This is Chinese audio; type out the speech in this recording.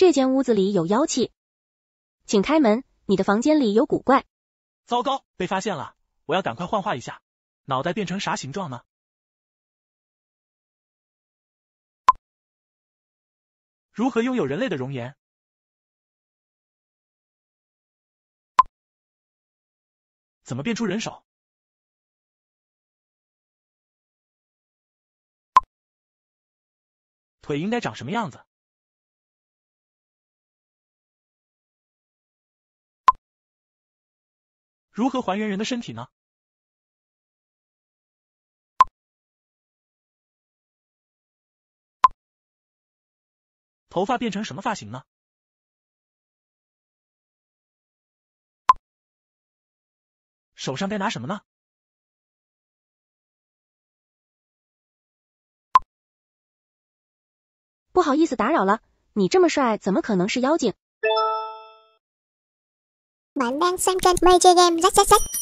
这间屋子里有妖气，请开门。你的房间里有古怪。糟糕，被发现了！我要赶快幻化一下，脑袋变成啥形状呢？如何拥有人类的容颜？怎么变出人手？腿应该长什么样子？如何还原人的身体呢？头发变成什么发型呢？手上该拿什么呢？不好意思打扰了，你这么帅，怎么可能是妖精？Bạn đang xem kênh Major Game rách rách rách